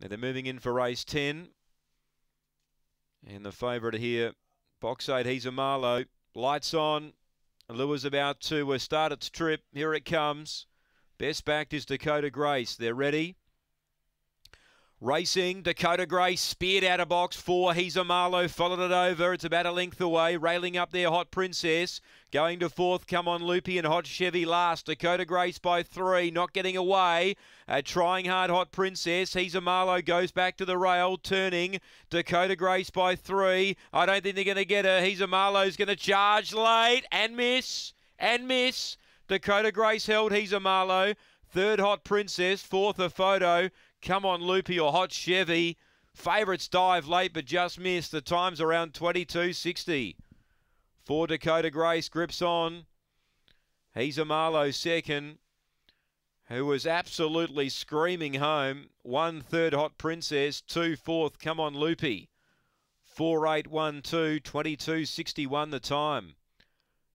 Now they're moving in for race 10. And the favourite here, box 8, he's a Marlow. Lights on. Lewis about to start its trip. Here it comes. Best backed is Dakota Grace. They're ready. Racing, Dakota Grace speared out of box four. He's a Marlow, followed it over. It's about a length away. Railing up there, Hot Princess. Going to fourth, come on Loopy and Hot Chevy last. Dakota Grace by three, not getting away. Uh, trying hard, Hot Princess. He's a Marlow, goes back to the rail, turning. Dakota Grace by three. I don't think they're going to get her. He's a Marlow's going to charge late and miss and miss. Dakota Grace held. He's a Marlow. Third, Hot Princess. Fourth, a photo. Come on, Loopy or Hot Chevy. Favorites dive late but just missed. The time's around 22.60. For Dakota Grace, grips on. He's a Marlow second, who was absolutely screaming home. One third Hot Princess, two fourth Come on Loopy. 4812, 22.61 the time.